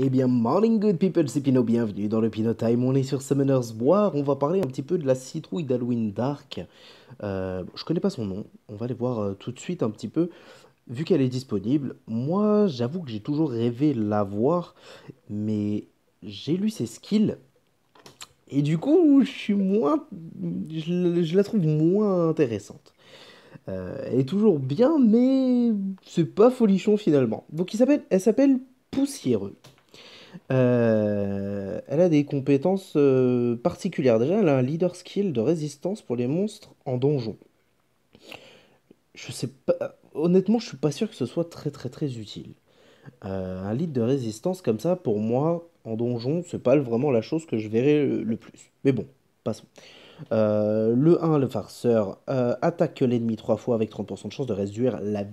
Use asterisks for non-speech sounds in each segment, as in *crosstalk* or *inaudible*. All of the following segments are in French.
Eh bien, morning good people, c'est Pinot, bienvenue dans le Pinot Time. On est sur Summoner's War, on va parler un petit peu de la citrouille d'Halloween Dark. Je euh, je connais pas son nom, on va aller voir euh, tout de suite un petit peu. Vu qu'elle est disponible, moi j'avoue que j'ai toujours rêvé la voir, mais j'ai lu ses skills. Et du coup, je suis moins. Je, la trouve moins intéressante. Euh, elle est toujours bien, mais c'est pas folichon finalement. Donc elle s'appelle Poussiéreux. Euh, elle a des compétences euh, particulières. Déjà, elle a un leader skill de résistance pour les monstres en donjon. Je sais pas. Honnêtement, je suis pas sûr que ce soit très très très utile. Euh, un lead de résistance comme ça, pour moi, en donjon, c'est pas vraiment la chose que je verrai le, plus. Mais bon, passons. le 1, le farceur, attaque l'ennemi 3 fois avec 30% de chance de réduire la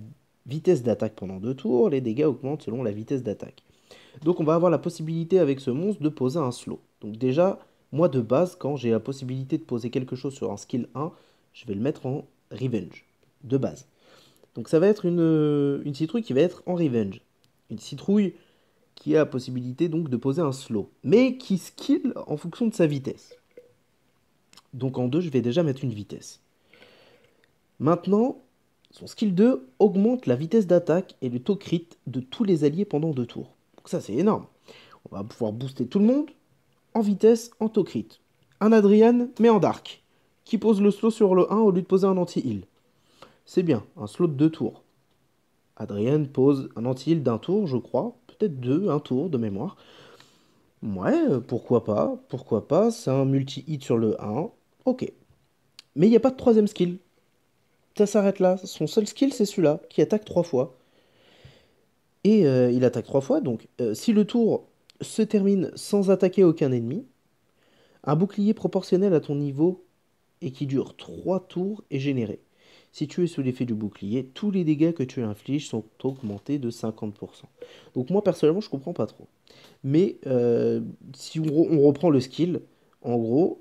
vitesse d'attaque pendant 2 tours. Les dégâts augmentent selon la vitesse d'attaque. Donc on va avoir la possibilité avec ce monstre de poser un slow. Donc déjà, moi de base, quand j'ai la possibilité de poser quelque chose sur un skill 1, je vais le mettre en revenge, de base. Donc ça va être une, citrouille qui va être en revenge. Une citrouille qui a la possibilité donc de poser un slow, mais qui skill en fonction de sa vitesse. Donc en 2, je vais déjà mettre une vitesse. Maintenant, son skill 2 augmente la vitesse d'attaque et le taux crit de tous les alliés pendant 2 tours. Donc ça, c'est énorme. On va pouvoir booster tout le monde en vitesse, en tocrit. Un Adrian, mais en dark, qui pose le slow sur le 1 au lieu de poser un anti-heal. C'est bien, un slow de 2 tours. Adrien pose un anti-heal d'un tour, je crois, peut-être deux, un tour de mémoire. Ouais, euh, pourquoi pas, pourquoi pas, c'est un multi-hit sur le 1, ok. Mais il n'y a pas de troisième skill. Ça s'arrête là, son seul skill c'est celui-là, qui attaque trois fois et euh, il attaque trois fois. Donc euh, si le tour se termine sans attaquer aucun ennemi, un bouclier proportionnel à ton niveau et qui dure trois tours est généré. Si tu es sous l'effet du bouclier, tous les dégâts que tu infliges sont augmentés de 50%. Donc moi personnellement je comprends pas trop. Mais euh, si on, reprend le skill, en gros,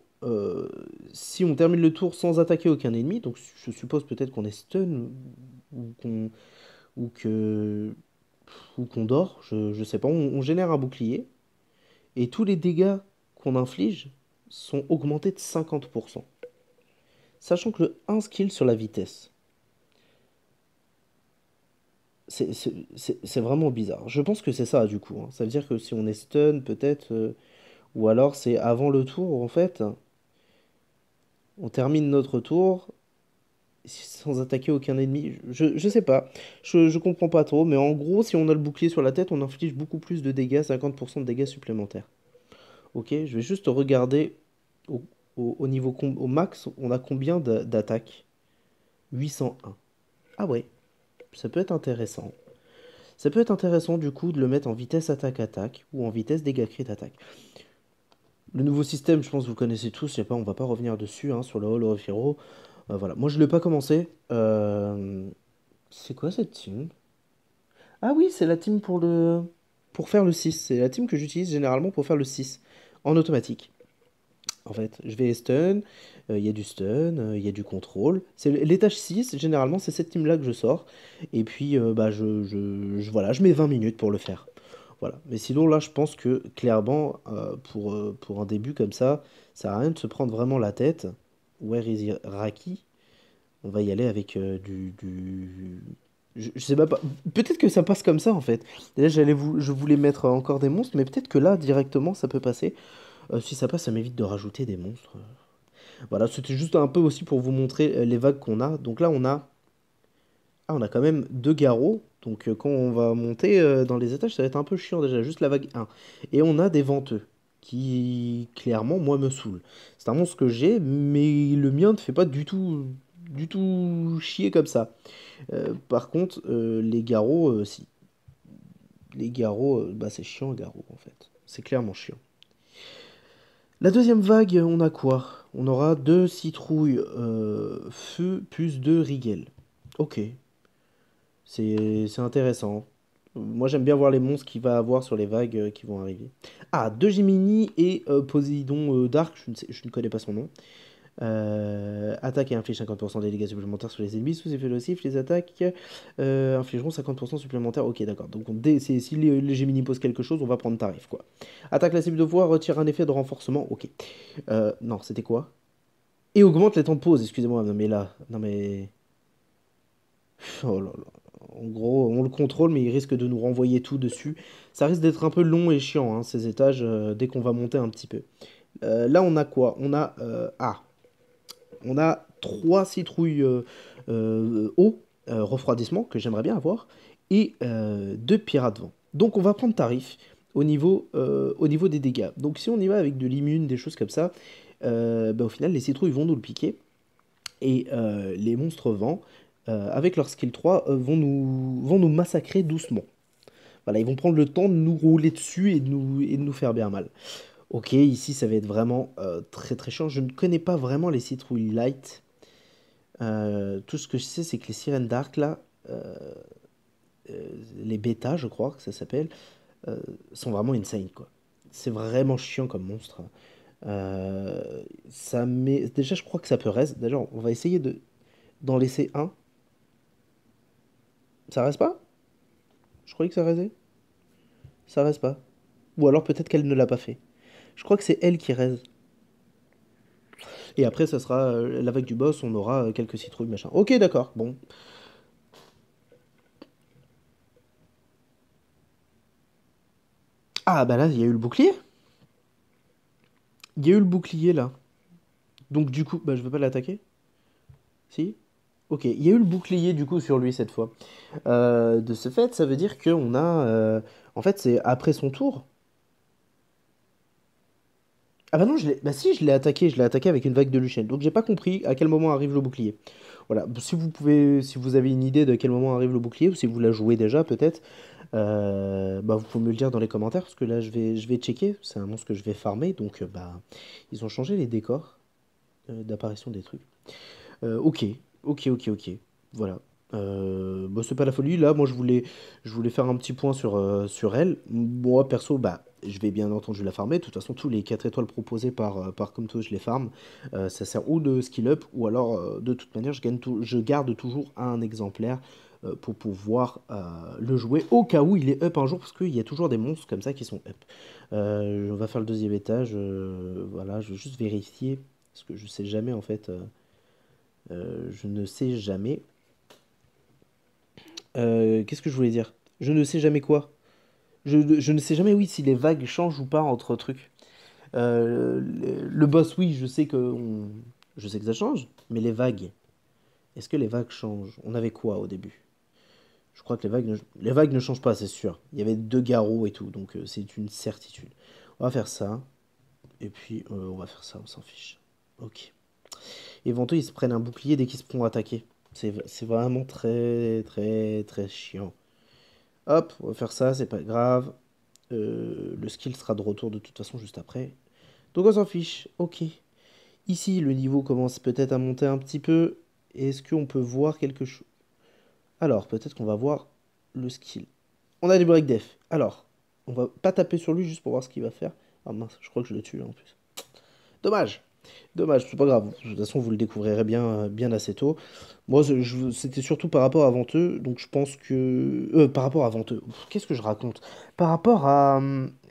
si on termine le tour sans attaquer aucun ennemi, donc je suppose peut-être qu'on est stun ou, ou que ou qu'on dort, je, ne sais pas, on, génère un bouclier, et tous les dégâts qu'on inflige sont augmentés de 50%. Sachant que le 1 skill sur la vitesse, c'est vraiment bizarre. Je pense que c'est ça du coup. Hein. Ça veut dire que si on est stun, peut-être, euh, ou alors c'est avant le tour en fait. On termine notre tour, sans attaquer aucun ennemi. Je, je sais pas. Je, comprends pas trop. Mais en gros, si on a le bouclier sur la tête, on inflige beaucoup plus de dégâts, 50% de dégâts supplémentaires. Ok, je vais juste regarder au, niveau au max, on a combien d'attaques 801. Ah ouais, ça peut être intéressant. Ça peut être intéressant du coup de le mettre en vitesse attaque-attaque ou en vitesse dégâts crit-attaque. Le nouveau système, je pense que vous connaissez tous, je sais pas, on va pas revenir dessus hein, sur le Hall of euh, voilà, moi je l'ai pas commencé. Euh, c'est quoi cette team Ah oui, c'est la team pour le pour faire le 6. C'est la team que j'utilise généralement pour faire le 6 en automatique. En fait, je vais stun, euh, il y a du stun, il y a du contrôle. C'est l'étage 6, généralement c'est cette team là que je sors. Et puis bah je, je, voilà, je mets 20 minutes pour le faire. Voilà. Mais sinon là je pense que clairement pour, un début comme ça, ça a rien de se prendre vraiment la tête. Where is Raki On va y aller avec euh, du, du... Je, sais pas. Peut-être que ça passe comme ça en fait. Déjà, j'allais vous, je voulais mettre encore des monstres, mais peut-être que là directement ça peut passer. Euh, si ça passe, ça m'évite de rajouter des monstres. Voilà, c'était juste un peu aussi pour vous montrer euh, les vagues qu'on a. Donc là, on a. Ah, on a quand même deux garrots. Donc quand on va monter dans les étages, ça va être un peu chiant déjà. Juste la vague 1. Et on a des venteux qui clairement moi me saoule. C'est un monstre que j'ai, mais le mien ne fait pas du tout du tout chier comme ça. Euh, par contre, euh, les garrots, euh, si. Les garrots, bah c'est chiant garrot en fait. C'est clairement chiant. La deuxième vague, on a quoi On aura deux citrouilles feu plus deux rigel. Ok. C'est intéressant. Moi, j'aime bien voir les monstres qu'il va avoir sur les vagues euh, qui vont arriver. Ah, deux Gemini et euh, Posidon euh, Dark, je ne, connais pas son nom. attaque et inflige 50% des dégâts supplémentaires sur les ennemis sous effet nocif. Les attaques infligeront 50% supplémentaires. Ok, d'accord. Donc, on, si les, les Gemini posent quelque chose, on va prendre tarif, quoi. Attaque la cible de voix, retire un effet de renforcement. Ok. non, c'était quoi Et augmente les temps de pause, excusez-moi. mais là. Non, mais. Oh là là en gros, on le contrôle, mais il risque de nous renvoyer tout dessus. Ça risque d'être un peu long et chiant, hein, ces étages, euh, dès qu'on va monter un petit peu. Euh, là, on a quoi On a... Euh, ah On a trois citrouilles eau, refroidissement, que j'aimerais bien avoir, et deux pirates vent. Donc, on va prendre tarif au niveau, au niveau des dégâts. Donc, si on y va avec de l'immune, des choses comme ça, bah, au final, les citrouilles vont nous le piquer et les monstres vents euh, avec leur skill 3, euh, vont, nous, vont nous massacrer doucement. Voilà, ils vont prendre le temps de nous rouler dessus et de nous, et de nous faire bien mal. Ok, ici ça va être vraiment euh, très très chiant. Je ne connais pas vraiment les citrouilles light. tout ce que je sais, c'est que les sirènes d'arc là, les bêta je crois que ça s'appelle, sont vraiment insane quoi. C'est vraiment chiant comme monstre. Hein. ça Déjà, je crois que ça peut reste. D'ailleurs, on va essayer de d'en laisser un ça reste pas Je croyais que ça restait. Ça reste pas. Ou alors peut-être qu'elle ne l'a pas fait. Je crois que c'est elle qui reste. Et après, ça sera euh, la vague du boss, on aura euh, quelques citrouilles, machin. Ok, d'accord, bon. Ah, bah là, il y a eu le bouclier. Il y a eu le bouclier, là. Donc, du coup, bah, je veux pas l'attaquer. Si Ok, il y a eu le bouclier du coup sur lui cette fois. Euh, de ce fait, ça veut dire qu'on a. Euh, en fait, c'est après son tour. Ah bah non, je bah si, je l'ai attaqué, je l'ai attaqué avec une vague de Lucien. Donc j'ai pas compris à quel moment arrive le bouclier. Voilà, si vous pouvez, si vous avez une idée de quel moment arrive le bouclier, ou si vous la jouez déjà peut-être, euh, bah vous pouvez me le dire dans les commentaires, parce que là je vais, je vais checker, c'est un monstre que je vais farmer, donc bah ils ont changé les décors d'apparition des trucs. ok, Ok, ok, ok. Voilà. Euh, bon, bah, c'est pas la folie. Là, moi, je voulais, je voulais faire un petit point sur, euh, sur elle. Moi, perso, bah, je vais bien entendu la farmer. De toute façon, tous les 4 étoiles proposées par, euh, par Comto, je les farm. ça sert ou de skill up, ou alors, de toute manière, je, gagne je garde toujours un exemplaire pour pouvoir le jouer au cas où il est up un jour, parce qu'il y a toujours des monstres comme ça qui sont up. on va faire le deuxième étage. voilà, je vais juste vérifier, parce que je sais jamais, en fait... Euh, je ne sais jamais. Euh, qu'est-ce que je voulais dire Je ne sais jamais quoi. Je, ne sais jamais, oui, si les vagues changent ou pas entre trucs. Euh, le, boss, oui, je sais que je sais que ça change, mais les vagues. Est-ce que les vagues changent On avait quoi au début Je crois que les vagues, ne, les vagues ne changent pas, c'est sûr. Il y avait deux garrots et tout, donc c'est une certitude. On va faire ça. Et puis, on va faire ça, on s'en fiche. Ok. Et ils se prennent un bouclier dès qu'ils se font attaquer. C'est vraiment très, très, très chiant. Hop, on va faire ça, c'est pas grave. Euh, le skill sera de retour de toute façon juste après. Donc on s'en fiche, ok. Ici, le niveau commence peut-être à monter un petit peu. Est-ce qu'on peut voir quelque chose Alors, peut-être qu'on va voir le skill. On a du break def. Alors, on va pas taper sur lui juste pour voir ce qu'il va faire. Ah mince, je crois que je le tue hein, en plus. Dommage Dommage, c'est pas grave. De toute façon, vous le découvrirez bien, euh, bien assez tôt. Moi, c'était surtout par rapport à Venteux, donc je pense que... Euh, par rapport à Venteux, qu'est-ce que je raconte Par rapport à,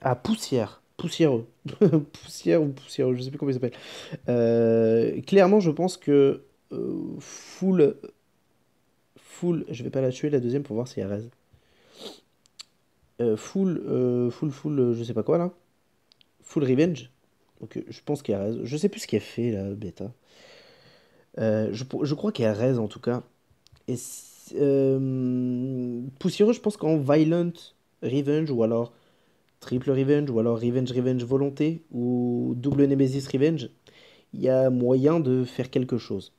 à Poussière, Poussiéreux, *laughs* Poussière ou poussière je sais plus comment il s'appelle. Euh, clairement, je pense que Full... Full, je vais pas la tuer la deuxième pour voir si elle reste. full, full, full, je sais pas quoi là. Full Revenge Ok, euh, je pense qu'Erez. Je sais plus ce a fait la bêta. Euh, je, je, crois reste en tout cas. Et euh, Poussiéreux, je pense qu'en Violent Revenge ou alors Triple Revenge ou alors Revenge Revenge Volonté ou Double Nemesis Revenge, il y a moyen de faire quelque chose.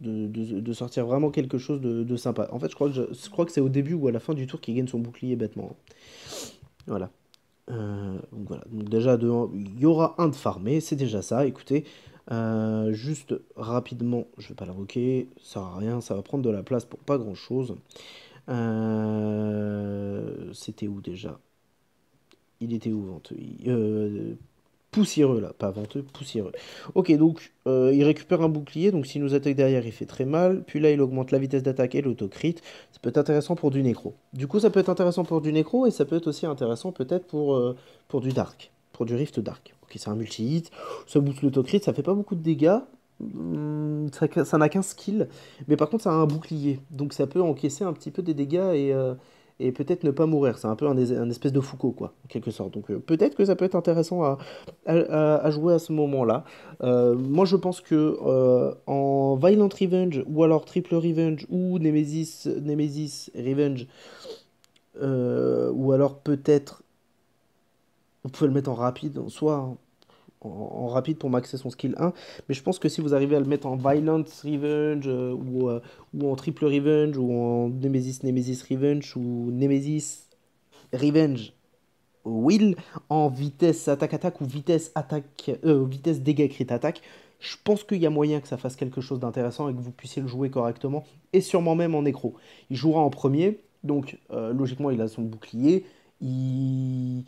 De, sortir vraiment quelque chose de, sympa. En fait, je crois que c'est au début ou à la fin du tour qu'il gagne son bouclier bêtement. Hein. Voilà. Euh, donc voilà, donc déjà, de, il y aura un de farmé, c'est déjà ça, écoutez. Euh, juste rapidement, je vais pas l'invoquer, ça sert rien, ça va prendre de la place pour pas grand chose. Euh, c'était où déjà Il était où Venteuil poussiéreux là, pas venteux, poussiéreux. Ok, donc euh, il récupère un bouclier, donc s'il nous attaque derrière, il fait très mal. Puis là, il augmente la vitesse d'attaque et l'autocrit. Ça peut être intéressant pour du nécro. Du coup, ça peut être intéressant pour du nécro et ça peut être aussi intéressant peut-être pour, euh, pour du dark, pour du rift dark. Ok, c'est un multi-hit, ça booste l'autocrit, ça fait pas beaucoup de dégâts. Hmm, ça n'a qu'un skill, mais par contre, ça a un bouclier, donc ça peut encaisser un petit peu des dégâts et. Euh, et peut-être ne pas mourir. C'est un peu un, espèce de Foucault, quoi, en quelque sorte. Donc euh, peut-être que ça peut être intéressant à, jouer à ce moment-là. Euh, moi, je pense que euh, en Violent Revenge, ou alors Triple Revenge, ou Nemesis, Nemesis Revenge, ou alors peut-être... On pouvez le mettre en rapide en hein, en, rapide pour maxer son skill 1. Mais je pense que si vous arrivez à le mettre en Violence Revenge euh, ou, euh, ou en Triple Revenge ou en Nemesis Nemesis Revenge ou Nemesis Revenge Will en vitesse attaque-attaque ou vitesse attaque euh, vitesse dégâts crit attaque, je pense qu'il y a moyen que ça fasse quelque chose d'intéressant et que vous puissiez le jouer correctement et sûrement même en écro Il jouera en premier, donc logiquement il a son bouclier, il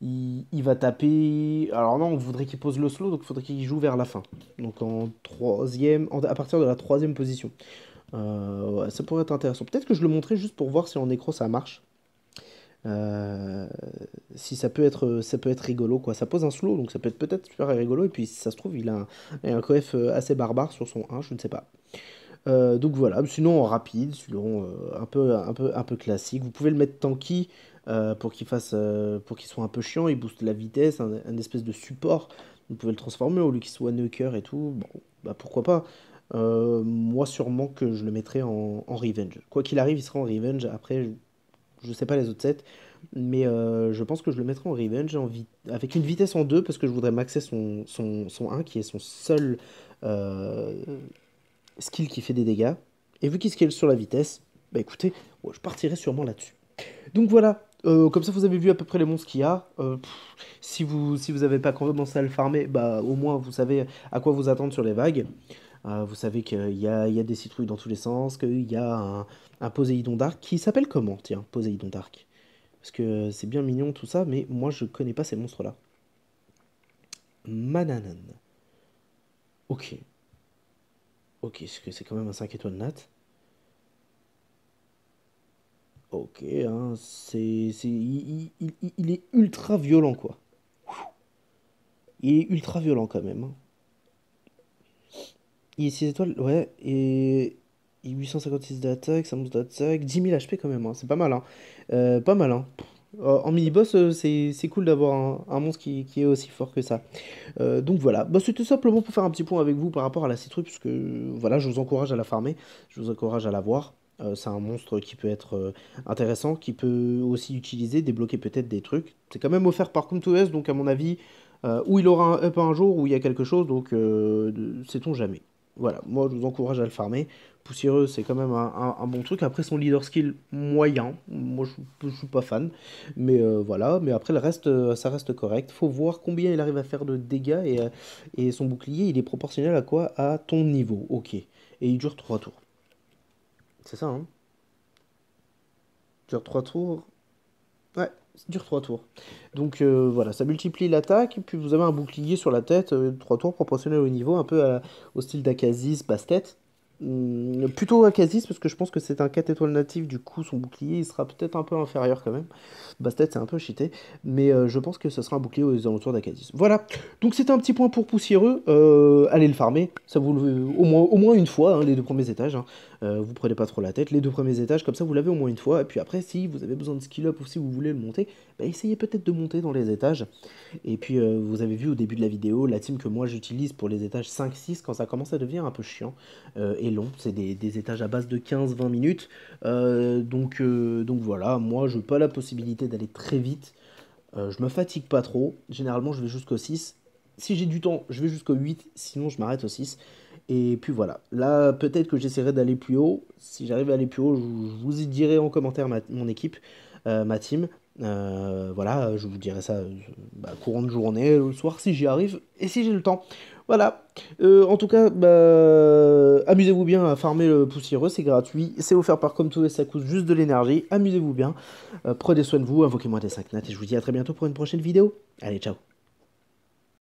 il, va taper. Alors non, on voudrait qu'il pose le slow, donc il faudrait qu'il joue vers la fin. Donc en troisième, à partir de la troisième position. Euh, ça pourrait être intéressant. Peut-être que je le montrais juste pour voir si en écro ça marche. Euh, si ça peut être ça peut être rigolo quoi ça pose un slow donc ça peut être peut-être super rigolo et puis si ça se trouve il a un, coef euh, assez barbare sur son 1 je ne sais pas donc voilà sinon rapide sinon un peu un peu un peu classique vous pouvez le mettre tanky euh, pour qu'il fasse, euh, pour qu'il soit un peu chiant, il booste la vitesse, un, espèce de support. Vous pouvez le transformer au lieu qu'il soit nuker et tout. Bon, bah pourquoi pas. Euh, moi, sûrement que je le mettrai en, revenge. Quoi qu'il arrive, il sera en revenge. Après, je, sais pas les autres sets, mais je pense que je le mettrai en revenge avec une vitesse en 2 parce que je voudrais maxer son, son, son 1 qui est son seul skill qui fait des dégâts. Et vu qu'il scale sur la vitesse, bah écoutez, je partirai sûrement là-dessus. Donc voilà, euh, comme ça, vous avez vu à peu près les monstres qu'il y a. Euh, si vous si vous n'avez pas commencé à le farmer, bah au moins vous savez à quoi vous attendre sur les vagues. Euh, vous savez qu'il y a, y a, des citrouilles dans tous les sens, qu'il y a un, Poséidon d'Arc qui s'appelle comment Tiens, Poséidon d'Arc. Parce que c'est bien mignon tout ça, mais moi je connais pas ces monstres-là. Mananan. Ok. Ok, que c'est quand même un 5 étoiles nat. Ok, hein, c'est, c'est il, est ultra violent, quoi. Il est ultra violent quand même. Hein. Il est 6 étoiles, ouais, et 856 d'attaque, monte d'attaque, 10 000 HP quand même, hein. c'est pas mal. Hein. Euh, pas mal, hein. Euh, en mini-boss, euh, c'est, cool d'avoir un, monstre qui, est aussi fort que ça. donc voilà, bah, c'était simplement pour faire un petit point avec vous par rapport à la citrouille puisque voilà, je vous encourage à la farmer, je vous encourage à la voir. Euh, c'est un monstre qui peut être euh, intéressant, qui peut aussi utiliser, débloquer peut-être des trucs. C'est quand même offert par Comtoes, donc à mon avis, où euh, ou il aura un up un jour, ou il y a quelque chose, donc sait-on jamais. Voilà, moi je vous encourage à le farmer. Poussiéreux, c'est quand même un, bon truc. Après, son leader skill moyen, moi je, ne suis pas fan, mais voilà. Mais après, le reste, ça reste correct. Faut voir combien il arrive à faire de dégâts et, et son bouclier, il est proportionnel à quoi À ton niveau, ok. Et il dure 3 tours. C'est ça, hein Dure 3 tours. Ouais, dure 3 tours. Donc euh, voilà, ça multiplie l'attaque, puis vous avez un bouclier sur la tête, 3 euh, tours proportionnel au niveau, un peu au style d'Akazis, basse-tête. Hmm, plutôt plutôt Akasis, parce que je pense que c'est un 4 étoiles natif, du coup son bouclier il sera peut-être un peu inférieur quand même. Bastet c'est un peu cheaté, mais euh, je pense que ce sera un bouclier aux alentours d'Akazis Voilà, donc c'était un petit point pour poussiéreux, euh, allez le farmer, ça vous le, au, moins, au moins une fois, hein, les deux premiers étages, hein. euh, vous prenez pas trop la tête, les deux premiers étages, comme ça vous l'avez au moins une fois, et puis après si vous avez besoin de skill up ou si vous voulez le monter, bah, essayez peut-être de monter dans les étages, et puis vous avez vu au début de la vidéo la team que moi j'utilise pour les étages 5-6 quand ça commence à devenir un peu chiant, et long. C'est des, étages à base de 15-20 minutes. Euh, donc, euh, donc voilà, moi, je n'ai pas la possibilité d'aller très vite. Euh, je me fatigue pas trop. Généralement, je vais jusqu'au 6. Si j'ai du temps, je vais jusqu'au 8. Sinon, je m'arrête au 6. Et puis voilà. Là, peut-être que j'essaierai d'aller plus haut. Si j'arrive à aller plus haut, je, vous y dirai en commentaire mon équipe, ma team. Euh, voilà, je vous dirai ça euh, bah, courant de journée, le soir, si j'y arrive et si j'ai le temps. Voilà. Euh, en tout cas, bah, amusez-vous bien à farmer le poussiéreux, c'est gratuit, c'est offert par comme tout et ça coûte juste de l'énergie. Amusez-vous bien, prenez soin de vous, invoquez-moi des 5 nattes et je vous dis à très bientôt pour une prochaine vidéo. Allez, ciao